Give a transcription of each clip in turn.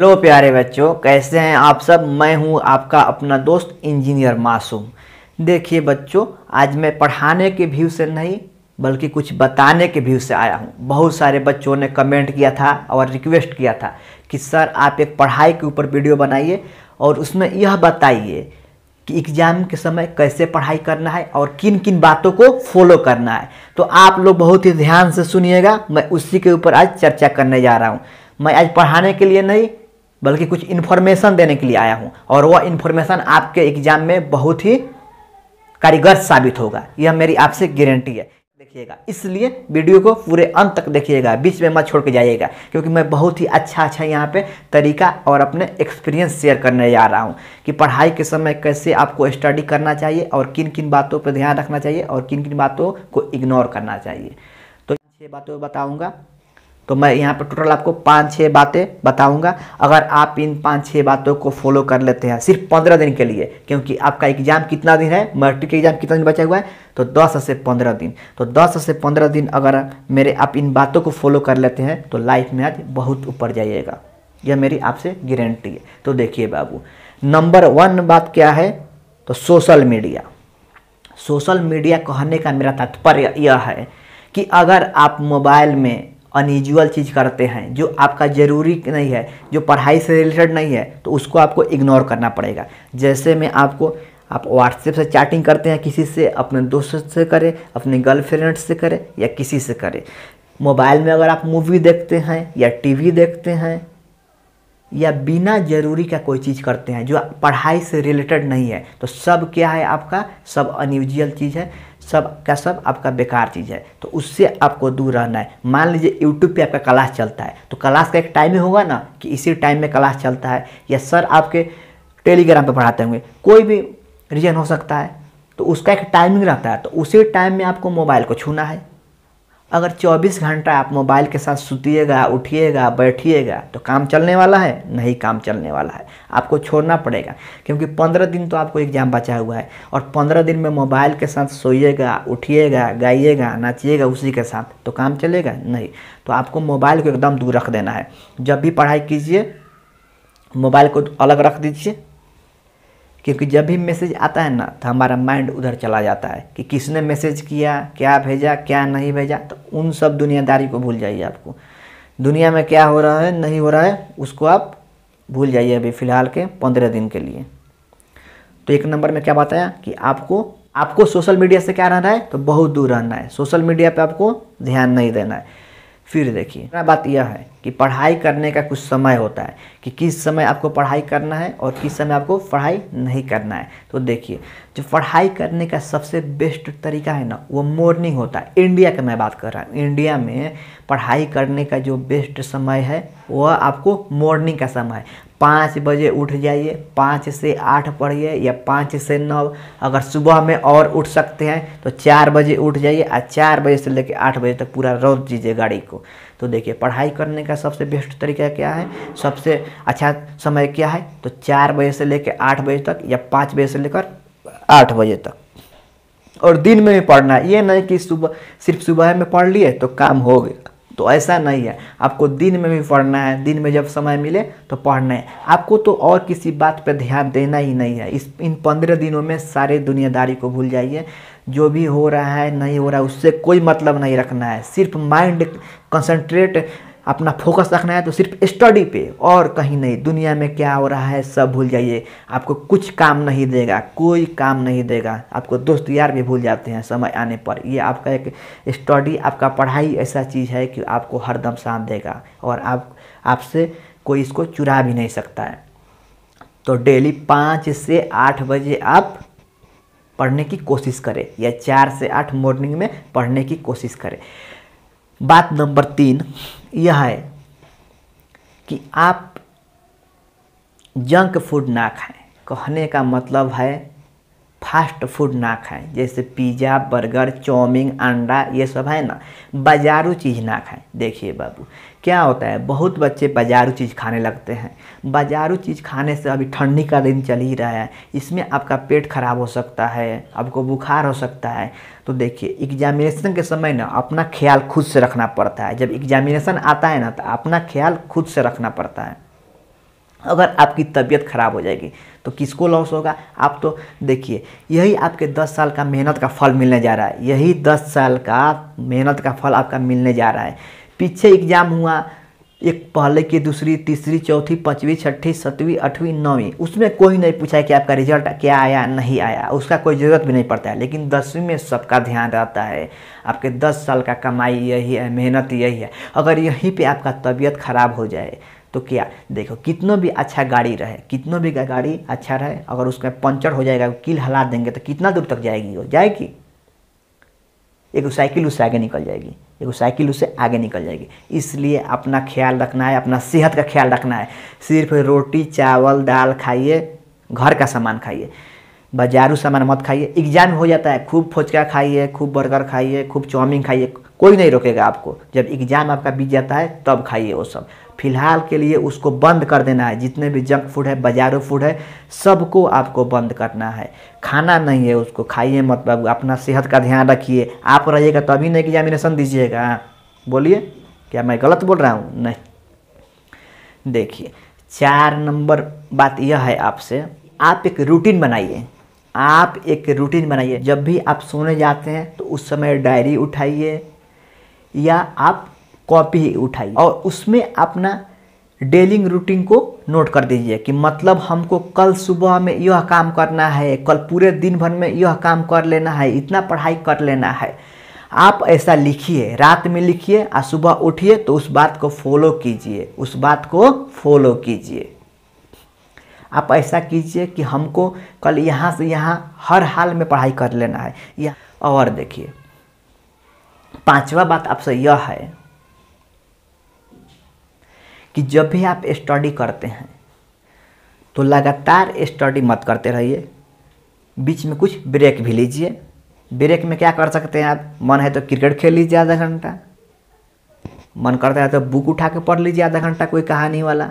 hello प्यारे बच्चों कैसे हैं आप सब मैं हूं आपका अपना दोस्त इंजीनियर मासूम देखिए बच्चों आज मैं पढ़ाने के व्यू से नहीं बल्कि कुछ बताने के व्यू से आया हूं बहुत सारे बच्चों ने कमेंट किया था और रिक्वेस्ट किया था कि सर आप एक पढ़ाई के ऊपर वीडियो बनाइए और उसमें यह बताइए कि एग्ज़ाम के समय कैसे पढ़ाई करना है और किन किन बातों को फॉलो करना है तो आप लोग बहुत ही ध्यान से सुनिएगा मैं उसी के ऊपर आज चर्चा करने जा रहा हूँ मैं आज पढ़ाने के लिए नहीं बल्कि कुछ इन्फॉर्मेशन देने के लिए आया हूँ और वह इन्फॉर्मेशन आपके एग्जाम में बहुत ही कारीगर साबित होगा यह मेरी आपसे गारंटी है देखिएगा इसलिए वीडियो को पूरे अंत तक देखिएगा बीच में मत छोड़ के जाइएगा क्योंकि मैं बहुत ही अच्छा अच्छा यहाँ पे तरीका और अपने एक्सपीरियंस शेयर करने जा रहा हूँ कि पढ़ाई के समय कैसे आपको स्टडी करना चाहिए और किन किन बातों पर ध्यान रखना चाहिए और किन किन बातों को इग्नोर करना चाहिए तो ये बातों बताऊँगा तो मैं यहाँ पर टोटल आपको पाँच छः बातें बताऊंगा अगर आप इन पाँच छः बातों को फॉलो कर लेते हैं सिर्फ पंद्रह दिन के लिए क्योंकि आपका एग्जाम कितना दिन है मैट्रिक एग्जाम कितना दिन बचा हुआ है तो दस से पंद्रह दिन तो दस से पंद्रह दिन अगर मेरे आप इन बातों को फॉलो कर लेते हैं तो लाइफ में आज बहुत ऊपर जाइएगा यह मेरी आपसे गारंटी है तो देखिए बाबू नंबर वन बात क्या है तो सोशल मीडिया सोशल मीडिया कहने का मेरा तात्पर्य यह है कि अगर आप मोबाइल में अनयूजल चीज़ करते हैं जो आपका ज़रूरी नहीं है जो पढ़ाई से रिलेटेड नहीं है तो उसको आपको इग्नोर करना पड़ेगा जैसे मैं आपको आप व्हाट्सएप से चैटिंग करते हैं किसी से अपने दोस्त से करें अपने गर्लफ्रेंड से करें या किसी से करें मोबाइल में अगर आप मूवी देखते हैं या टीवी देखते हैं या बिना जरूरी का कोई चीज़ करते हैं जो पढ़ाई से रिलेटेड नहीं है तो सब क्या है आपका सब अनयूजल चीज़ है सब का सब आपका बेकार चीज़ है तो उससे आपको दूर रहना है मान लीजिए यूट्यूब पे आपका क्लास चलता है तो क्लास का एक टाइम ही होगा ना कि इसी टाइम में क्लास चलता है या सर आपके टेलीग्राम पे पढ़ाते होंगे कोई भी रीजन हो सकता है तो उसका एक टाइमिंग रहता है तो उसी टाइम में आपको मोबाइल को छूना है अगर 24 घंटा आप मोबाइल के साथ सुतिएगा उठिएगा बैठिएगा तो काम चलने वाला है नहीं काम चलने वाला है आपको छोड़ना पड़ेगा क्योंकि 15 दिन तो आपको एग्ज़ाम बचा हुआ है और 15 दिन में मोबाइल के साथ सोइएगा उठिएगा गाइएगा नाचिएगा उसी के साथ तो काम चलेगा नहीं तो आपको मोबाइल को एकदम दूर रख देना है जब भी पढ़ाई कीजिए मोबाइल को अलग रख दीजिए क्योंकि जब भी मैसेज आता है ना तो हमारा माइंड उधर चला जाता है कि किसने मैसेज किया क्या भेजा क्या नहीं भेजा तो उन सब दुनियादारी को भूल जाइए आपको दुनिया में क्या हो रहा है नहीं हो रहा है उसको आप भूल जाइए अभी फ़िलहाल के पंद्रह दिन के लिए तो एक नंबर में क्या बताया कि आपको आपको सोशल मीडिया से क्या रहना है तो बहुत दूर रहना है सोशल मीडिया पर आपको ध्यान नहीं देना है फिर देखिए बात यह है कि पढ़ाई करने का कुछ समय होता है कि किस समय आपको पढ़ाई करना है और किस समय आपको पढ़ाई नहीं करना है तो देखिए जो पढ़ाई करने का सबसे बेस्ट तरीका है ना वो मॉर्निंग होता है इंडिया का मैं बात कर रहा हूँ इंडिया में पढ़ाई करने का जो बेस्ट समय है वह आपको मॉर्निंग का समय है पाँच बजे उठ जाइए पाँच से आठ पढ़िए या पाँच से नौ अगर सुबह में और उठ सकते हैं तो चार बजे उठ जाइए और चार बजे से लेकर आठ बजे तक पूरा रोज दीजिए गाड़ी को तो देखिए पढ़ाई करने का सबसे बेस्ट तरीका क्या है सबसे अच्छा समय क्या है तो चार बजे से लेकर आठ बजे तक या पाँच बजे से लेकर आठ बजे तक और दिन में भी पढ़ना है ये नहीं कि सुबह सिर्फ सुबह में पढ़ लिए तो काम हो गया तो ऐसा नहीं है आपको दिन में भी पढ़ना है दिन में जब समय मिले तो पढ़ना है आपको तो और किसी बात पर ध्यान देना ही नहीं है इस इन पंद्रह दिनों में सारे दुनियादारी को भूल जाइए जो भी हो रहा है नहीं हो रहा है उससे कोई मतलब नहीं रखना है सिर्फ माइंड कंसंट्रेट अपना फोकस रखना है तो सिर्फ स्टडी पे और कहीं नहीं दुनिया में क्या हो रहा है सब भूल जाइए आपको कुछ काम नहीं देगा कोई काम नहीं देगा आपको दोस्त यार भी भूल जाते हैं समय आने पर ये आपका एक स्टडी आपका पढ़ाई ऐसा चीज़ है कि आपको हरदम साथ देगा और आप आपसे कोई इसको चुरा भी नहीं सकता है तो डेली पाँच से आठ बजे आप पढ़ने की कोशिश करें या चार से आठ मॉर्निंग में पढ़ने की कोशिश करें बात नंबर तीन यह है कि आप जंक फूड ना खाएं कहने का मतलब है फास्ट फूड ना खाएं जैसे पिज़्ज़ा बर्गर चौमिन अंडा ये सब है ना बाजारू चीज़ ना खाएं देखिए बाबू क्या होता है बहुत बच्चे बाजारू चीज़ खाने लगते हैं बाजारू चीज़ खाने से अभी ठंडी का दिन चल ही रहा है इसमें आपका पेट खराब हो सकता है आपको बुखार हो सकता है तो देखिए एग्जामिनेशन के समय ना अपना ख्याल खुद से रखना पड़ता है जब एग्जामिनेशन आता है ना तो अपना ख्याल खुद से रखना पड़ता है अगर आपकी तबीयत खराब हो जाएगी तो किसको लॉस होगा आप तो देखिए यही आपके 10 साल का मेहनत का फल मिलने जा रहा है यही 10 साल का मेहनत का फल आपका मिलने जा रहा है पीछे एग्ज़ाम हुआ एक पहले की दूसरी तीसरी चौथी पाँचवीं छठी सतवीं आठवीं नौवीं उसमें कोई नहीं पूछा कि आपका रिजल्ट क्या आया नहीं आया उसका कोई ज़रूरत भी नहीं पड़ता है लेकिन दसवीं में सबका ध्यान रहता है आपके दस साल का कमाई यही है मेहनत यही है अगर यहीं पे आपका तबीयत खराब हो जाए तो क्या देखो कितना भी अच्छा गाड़ी रहे कितना भी गाड़ी अच्छा रहे अगर उसमें पंचर हो जाएगा कील हला देंगे तो कितना दूर तक जाएगी वो जाएगी एक साइकिल उससे आगे निकल जाएगी एक साइकिल उससे आगे निकल जाएगी इसलिए अपना ख्याल रखना है अपना सेहत का ख्याल रखना है सिर्फ रोटी चावल दाल खाइए घर का सामान खाइए बाजारू सामान मत खाइए एग्जाम हो जाता है खूब फोचका खाइए खूब बर्गर खाइए खूब चाउमीन खाइए कोई नहीं रोकेगा आपको जब एग्जाम आपका बीत जाता है तब खाइए वो सब फ़िलहाल के लिए उसको बंद कर देना है जितने भी जंक फूड है बाजारों फूड है सबको आपको बंद करना है खाना नहीं है उसको खाइए मत बाबू अपना सेहत का ध्यान रखिए आप रहिएगा तभी तो नहीं एग्जामिनेशन दीजिएगा हाँ, बोलिए क्या मैं गलत बोल रहा हूँ नहीं देखिए चार नंबर बात यह है आपसे आप एक रूटीन बनाइए आप एक रूटीन बनाइए जब भी आप सोने जाते हैं तो उस समय डायरी उठाइए या आप कॉपी ही उठाइए और उसमें अपना डेलिंग रूटीन को नोट कर दीजिए कि मतलब हमको कल सुबह में यह काम करना है कल पूरे दिन भर में यह काम कर लेना है इतना पढ़ाई कर लेना है आप ऐसा लिखिए रात में लिखिए और सुबह उठिए तो उस बात को फॉलो कीजिए उस बात को फॉलो कीजिए आप ऐसा कीजिए कि हमको कल यहाँ से यहाँ हर हाल में पढ़ाई कर लेना है या और देखिए पांचवा बात आपसे यह है कि जब भी आप स्टडी करते हैं तो लगातार स्टडी मत करते रहिए बीच में कुछ ब्रेक भी लीजिए ब्रेक में क्या कर सकते हैं आप मन है तो क्रिकेट खेल लीजिए आधा घंटा मन करता है तो बुक उठा के पढ़ लीजिए आधा घंटा कोई कहानी वाला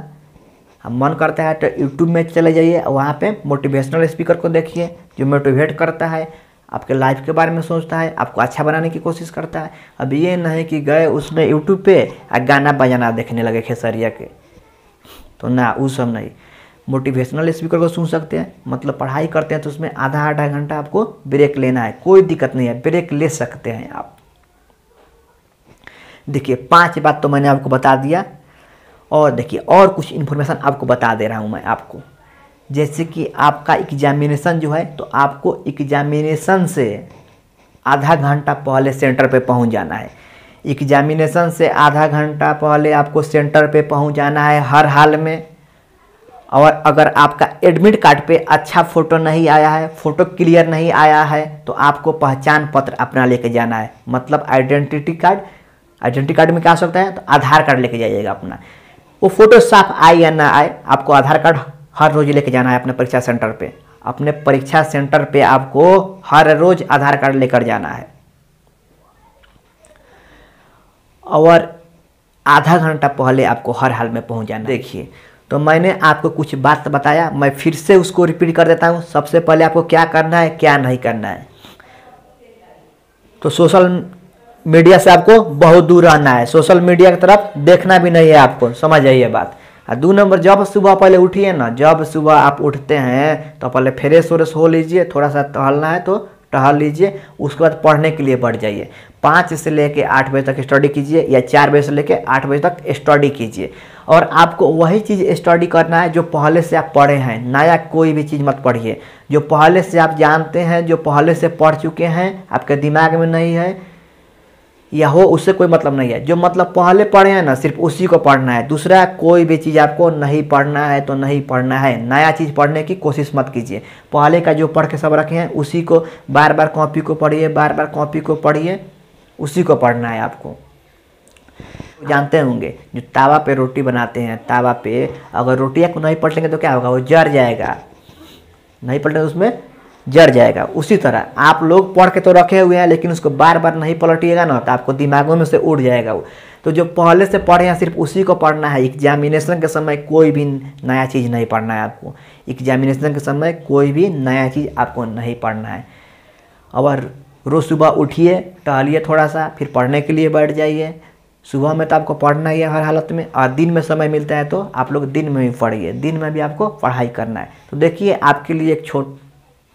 मन करता है तो यूट्यूब में चले जाइए वहाँ पे मोटिवेशनल स्पीकर को देखिए जो मोटिवेट करता है आपके लाइफ के बारे में सोचता है आपको अच्छा बनाने की कोशिश करता है अब ये नहीं कि गए उसमें यूट्यूब पे और गाना बजाना देखने लगे खेसरिया के तो ना वो सब नहीं मोटिवेशनल स्पीकर को सुन सकते हैं मतलब पढ़ाई करते हैं तो उसमें आधा आधा घंटा आपको ब्रेक लेना है कोई दिक्कत नहीं है ब्रेक ले सकते हैं आप देखिए पांच बात तो मैंने आपको बता दिया और देखिए और कुछ इन्फॉर्मेशन आपको बता दे रहा हूँ मैं आपको जैसे कि आपका एग्जामिनेशन जो है तो आपको एग्जामिनेशन से आधा घंटा पहले सेंटर पे पहुंच जाना है एग्जामिनेशन से आधा घंटा पहले आपको सेंटर पे पहुंच जाना है हर हाल में और अगर आपका एडमिट कार्ड पे अच्छा फ़ोटो नहीं आया है फ़ोटो क्लियर नहीं आया है तो आपको पहचान पत्र अपना लेके जाना है मतलब आइडेंटिटी कार्ड आइडेंटिटी कार्ड में क्या हो सकता है तो आधार कार्ड लेके जाइएगा अपना वो फ़ोटो साफ आए या ना आए आपको आधार कार्ड हर रोज़ लेके जाना है अपने परीक्षा सेंटर पे अपने परीक्षा सेंटर पे आपको हर रोज़ आधार कार्ड लेकर जाना है और आधा घंटा पहले आपको हर हाल में पहुंच जाना देखिए तो मैंने आपको कुछ बात बताया मैं फिर से उसको रिपीट कर देता हूँ सबसे पहले आपको क्या करना है क्या नहीं करना है तो सोशल मीडिया से आपको बहुत दूर रहना है सोशल मीडिया की तरफ देखना भी नहीं है आपको समझ है बात और दो नंबर जब सुबह पहले उठिए ना जब सुबह आप उठते हैं तो पहले फ्रेश व्रेश हो लीजिए थोड़ा सा टहलना है तो टहल लीजिए उसके बाद पढ़ने के लिए बढ़ जाइए पाँच से लेके आठ बजे तक स्टडी कीजिए या चार बजे से लेके आठ बजे तक स्टडी कीजिए और आपको वही चीज़ स्टडी करना है जो पहले से आप पढ़े हैं नया कोई भी चीज़ मत पढ़िए जो पहले से आप जानते हैं जो पहले से पढ़ चुके हैं आपके दिमाग में नहीं है या हो उससे कोई मतलब नहीं है जो मतलब पहले पढ़े हैं ना सिर्फ उसी को पढ़ना है दूसरा कोई भी चीज़ आपको नहीं पढ़ना है तो नहीं पढ़ना है नया चीज़ पढ़ने की कोशिश मत कीजिए पहले का जो पढ़ के सब रखे हैं उसी को बार बार कॉपी को पढ़िए बार बार कॉपी को पढ़िए उसी को पढ़ना है आपको जानते होंगे जो तावा पे रोटी बनाते हैं तावा पे अगर रोटियाँ को नहीं पलटेंगे तो क्या होगा वो जर जाएगा नहीं पलटेंगे तो उसमें जड़ जाएगा उसी तरह आप लोग पढ़ के तो रखे हुए हैं लेकिन उसको बार बार नहीं पलटिएगा ना तो आपको दिमागों में से उड़ जाएगा वो तो जो पहले से पढ़े हैं सिर्फ उसी को पढ़ना है एग्जामिनेशन के समय कोई भी नया चीज़ नहीं पढ़ना है आपको एग्जामिनेशन के समय कोई भी नया चीज़ आपको नहीं पढ़ना है और रोज़ सुबह उठिए टहलिए थोड़ा सा फिर पढ़ने के लिए बैठ जाइए सुबह में तो आपको पढ़ना ही है हर हालत में और दिन में समय मिलता है तो आप लोग दिन में भी पढ़िए दिन में भी आपको पढ़ाई करना है तो देखिए आपके लिए एक छोट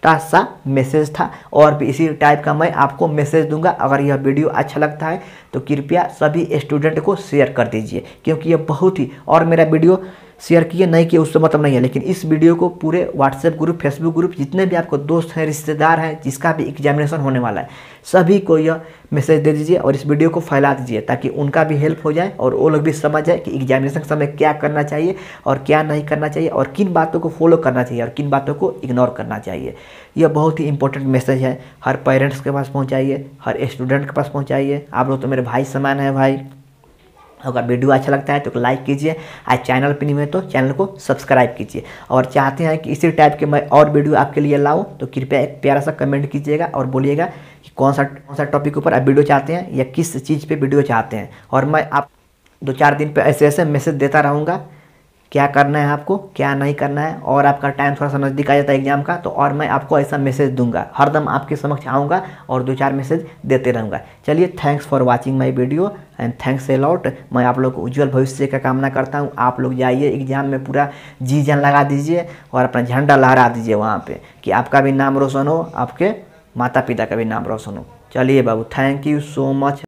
छोटा सा मैसेज था और भी इसी टाइप का मैं आपको मैसेज दूंगा अगर यह वीडियो अच्छा लगता है तो कृपया सभी स्टूडेंट को शेयर कर दीजिए क्योंकि यह बहुत ही और मेरा वीडियो शेयर किए नहीं किए उससे मतलब नहीं है लेकिन इस वीडियो को पूरे व्हाट्सएप ग्रुप फेसबुक ग्रुप जितने भी आपको दोस्त हैं रिश्तेदार हैं जिसका भी एग्जामिनेशन होने वाला है सभी को यह मैसेज दे दीजिए और इस वीडियो को फैला दीजिए ताकि उनका भी हेल्प हो जाए और वो लोग भी समझ जाए कि एग्जामिनेशन समय क्या करना चाहिए और क्या नहीं करना चाहिए और किन बातों को फॉलो करना चाहिए और किन बातों को इग्नोर करना चाहिए यह बहुत ही इंपॉर्टेंट मैसेज है हर पेरेंट्स के पास पहुँचाइए हर स्टूडेंट के पास पहुँचाइए आप लोग तो मेरे भाई समान है भाई अगर वीडियो अच्छा लगता है तो लाइक कीजिए और चैनल पर नहीं हुए तो चैनल को सब्सक्राइब कीजिए और चाहते हैं कि इसी टाइप के मैं और वीडियो आपके लिए लाऊँ तो कृपया एक प्यारा सा कमेंट कीजिएगा और बोलिएगा कि कौन सा कौन सा टॉपिक ऊपर आप वीडियो चाहते हैं या किस चीज़ पर वीडियो चाहते हैं और मैं आप दो चार दिन पर ऐसे ऐसे मैसेज देता रहूँगा क्या करना है आपको क्या नहीं करना है और आपका टाइम थोड़ा सा नज़दीक आ जाता है एग्जाम का तो और मैं आपको ऐसा मैसेज दूंगा हरदम आपके समक्ष आऊँगा और दो चार मैसेज देते रहूँगा चलिए thanks for watching my video and thanks a lot मैं आप लोग को उज्ज्वल भविष्य का कामना करता हूँ आप लोग जाइए एग्जाम में पूरा जी जन लगा दीजिए और अपना झंडा लहरा दीजिए वहाँ पर कि आपका भी नाम रोशन हो आपके माता पिता का भी नाम रोशन हो चलिए बाबू थैंक यू सो मच